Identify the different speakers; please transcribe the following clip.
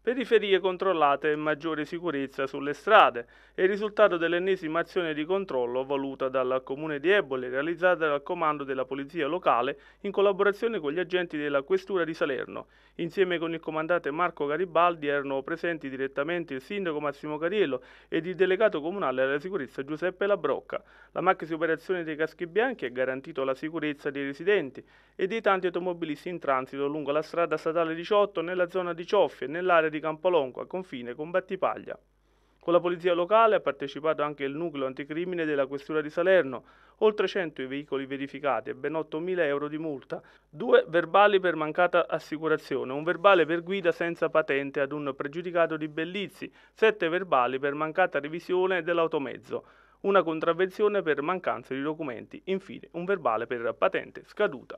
Speaker 1: periferie controllate e maggiore sicurezza sulle strade. È il risultato dell'ennesima azione di controllo voluta dal comune di Ebole, realizzata dal comando della polizia locale in collaborazione con gli agenti della questura di Salerno. Insieme con il comandante Marco Garibaldi erano presenti direttamente il sindaco Massimo Cariello ed il delegato comunale alla sicurezza Giuseppe Labrocca. La maxi operazione dei caschi bianchi ha garantito la sicurezza dei residenti e dei tanti automobilisti in transito lungo la strada statale 18 nella zona di Cioffi e nell'area comunale di Campolongo, a confine con Battipaglia. Con la polizia locale ha partecipato anche il nucleo anticrimine della Questura di Salerno, oltre 100 i veicoli verificati e ben 8.000 euro di multa, due verbali per mancata assicurazione, un verbale per guida senza patente ad un pregiudicato di Bellizzi, sette verbali per mancata revisione dell'automezzo, una contravvenzione per mancanza di documenti, infine un verbale per patente scaduta.